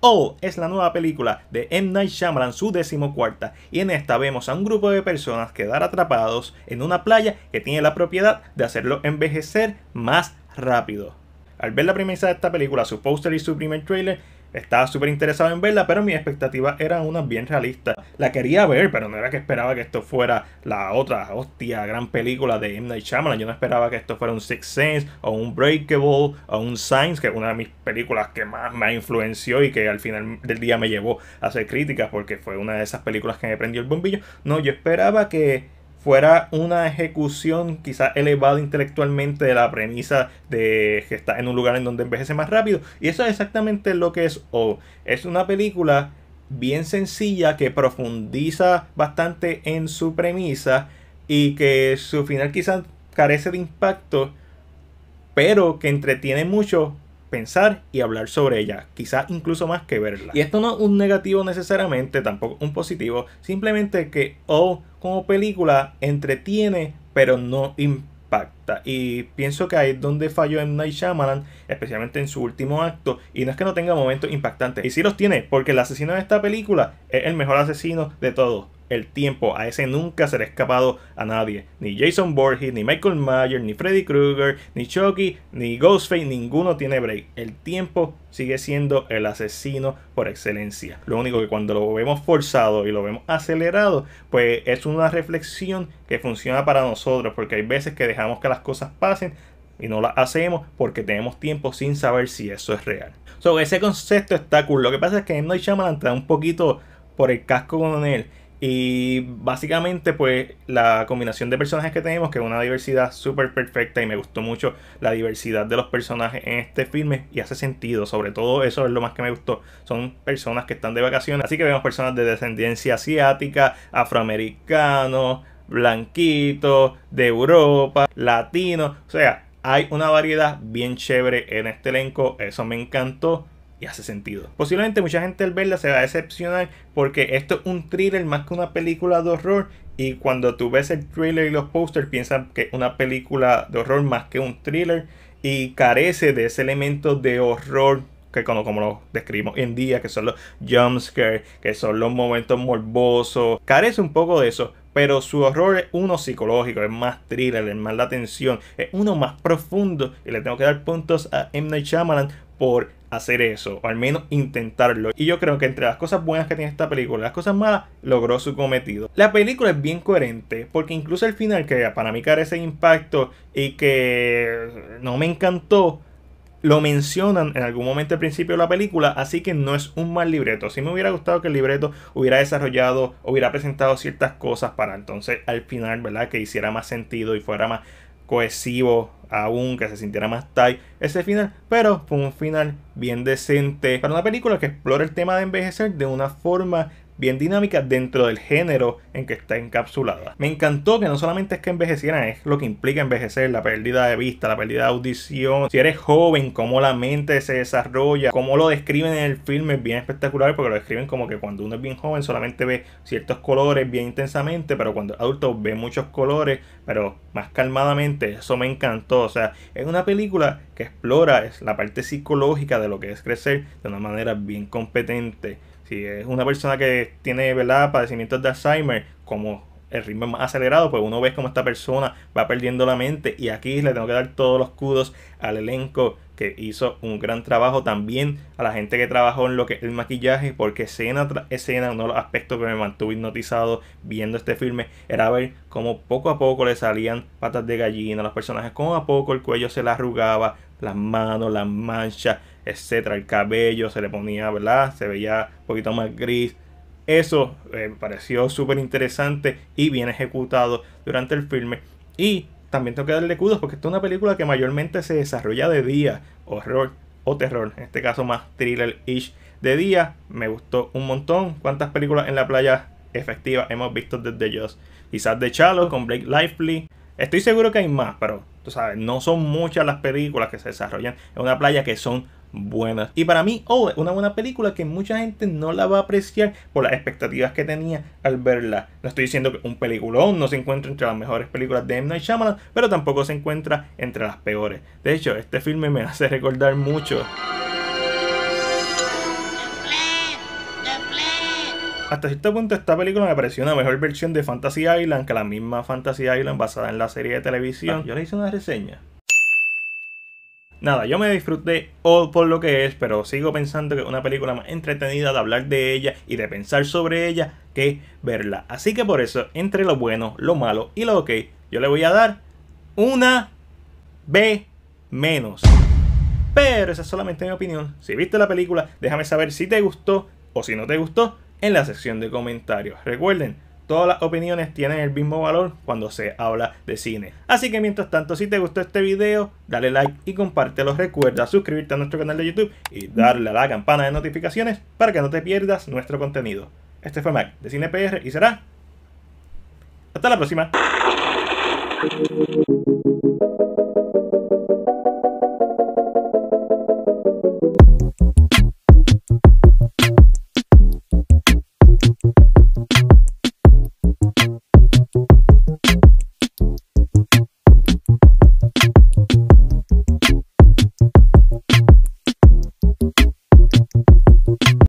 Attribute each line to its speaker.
Speaker 1: Oh es la nueva película de M. Night Shyamalan, su decimocuarta, y en esta vemos a un grupo de personas quedar atrapados en una playa que tiene la propiedad de hacerlo envejecer más rápido. Al ver la premisa de esta película, su póster y su primer trailer, estaba súper interesado en verla, pero mi expectativa era una bien realista. La quería ver, pero no era que esperaba que esto fuera la otra hostia gran película de M. Night Shyamalan. Yo no esperaba que esto fuera un Six Sense o un Breakable o un Signs, que es una de mis películas que más me influenció y que al final del día me llevó a hacer críticas porque fue una de esas películas que me prendió el bombillo. No, yo esperaba que fuera una ejecución quizás elevada intelectualmente de la premisa de que está en un lugar en donde envejece más rápido. Y eso es exactamente lo que es O. Es una película bien sencilla que profundiza bastante en su premisa y que su final quizás carece de impacto, pero que entretiene mucho pensar y hablar sobre ella, quizás incluso más que verla. Y esto no es un negativo necesariamente, tampoco un positivo, simplemente que O oh, como película entretiene pero no impacta. Y pienso que ahí es donde falló en Night Shyamalan, especialmente en su último acto, y no es que no tenga momentos impactantes, y sí los tiene, porque el asesino de esta película es el mejor asesino de todos el tiempo. A ese nunca se le ha escapado a nadie. Ni Jason Borges, ni Michael Myers, ni Freddy Krueger, ni Chucky, ni Ghostface, ninguno tiene break. El tiempo sigue siendo el asesino por excelencia. Lo único que cuando lo vemos forzado y lo vemos acelerado, pues es una reflexión que funciona para nosotros, porque hay veces que dejamos que las cosas pasen y no las hacemos porque tenemos tiempo sin saber si eso es real. So, ese concepto está cool. Lo que pasa es que M. Night Shyamalan está un poquito por el casco con él y básicamente, pues, la combinación de personajes que tenemos, que es una diversidad súper perfecta, y me gustó mucho la diversidad de los personajes en este filme, y hace sentido, sobre todo eso es lo más que me gustó. Son personas que están de vacaciones, así que vemos personas de descendencia asiática, afroamericano, blanquito, de Europa, latino o sea, hay una variedad bien chévere en este elenco, eso me encantó y hace sentido. Posiblemente mucha gente al verla se va a decepcionar porque esto es un thriller más que una película de horror y cuando tú ves el thriller y los posters piensan que es una película de horror más que un thriller y carece de ese elemento de horror que como, como lo describimos en día, que son los jumpscares, que son los momentos morbosos, carece un poco de eso, pero su horror es uno psicológico, es más thriller, es más la tensión, es uno más profundo. Y le tengo que dar puntos a M. Night Shyamalan por hacer eso, o al menos intentarlo. Y yo creo que entre las cosas buenas que tiene esta película, las cosas malas, logró su cometido. La película es bien coherente, porque incluso el final, que para mí carece de impacto y que no me encantó, lo mencionan en algún momento al principio de la película, así que no es un mal libreto. Sí me hubiera gustado que el libreto hubiera desarrollado, hubiera presentado ciertas cosas para entonces al final, ¿verdad? Que hiciera más sentido y fuera más cohesivo aún que se sintiera más tight ese final, pero fue un final bien decente para una película que explora el tema de envejecer de una forma bien dinámica dentro del género en que está encapsulada. Me encantó que no solamente es que envejecieran, es lo que implica envejecer, la pérdida de vista, la pérdida de audición, si eres joven, cómo la mente se desarrolla, cómo lo describen en el filme es bien espectacular porque lo describen como que cuando uno es bien joven solamente ve ciertos colores bien intensamente, pero cuando es adulto ve muchos colores, pero más calmadamente, eso me encantó, o sea, es una película que explora la parte psicológica de lo que es crecer de una manera bien competente. Si es una persona que tiene ¿verdad? padecimientos de Alzheimer, como el ritmo es más acelerado, pues uno ve cómo esta persona va perdiendo la mente. Y aquí le tengo que dar todos los cudos al elenco que hizo un gran trabajo. También a la gente que trabajó en lo que el maquillaje, porque escena tras escena, uno de los aspectos que me mantuvo hipnotizado viendo este filme era ver cómo poco a poco le salían patas de gallina a los personajes, cómo a poco el cuello se le arrugaba, las manos, las manchas, etcétera, el cabello se le ponía, ¿verdad? Se veía un poquito más gris. Eso eh, me pareció súper interesante y bien ejecutado durante el filme. Y también tengo que darle cudos porque esta es una película que mayormente se desarrolla de día, horror o terror, en este caso más thriller-ish de día. Me gustó un montón. ¿Cuántas películas en la playa efectivas hemos visto desde ellos Quizás de Chalo con Blake Lively. Estoy seguro que hay más, pero sabes, no son muchas las películas que se desarrollan en una playa que son buenas. Y para mí, oh, es una buena película que mucha gente no la va a apreciar por las expectativas que tenía al verla. No estoy diciendo que un peliculón no se encuentra entre las mejores películas de M. y Shyamalan, pero tampoco se encuentra entre las peores. De hecho, este filme me hace recordar mucho hasta cierto punto esta película me pareció una mejor versión de Fantasy Island que la misma Fantasy Island basada en la serie de televisión. Ah, yo le hice una reseña. Nada, yo me disfruté all por lo que es, pero sigo pensando que es una película más entretenida de hablar de ella y de pensar sobre ella que verla. Así que por eso, entre lo bueno, lo malo y lo ok, yo le voy a dar una B menos. Pero esa es solamente mi opinión. Si viste la película, déjame saber si te gustó o si no te gustó en la sección de comentarios. Recuerden, todas las opiniones tienen el mismo valor cuando se habla de cine. Así que mientras tanto, si te gustó este video, dale like y compártelo. Recuerda suscribirte a nuestro canal de YouTube y darle a la campana de notificaciones para que no te pierdas nuestro contenido. Este fue Mac de CinePR y será... Hasta la próxima.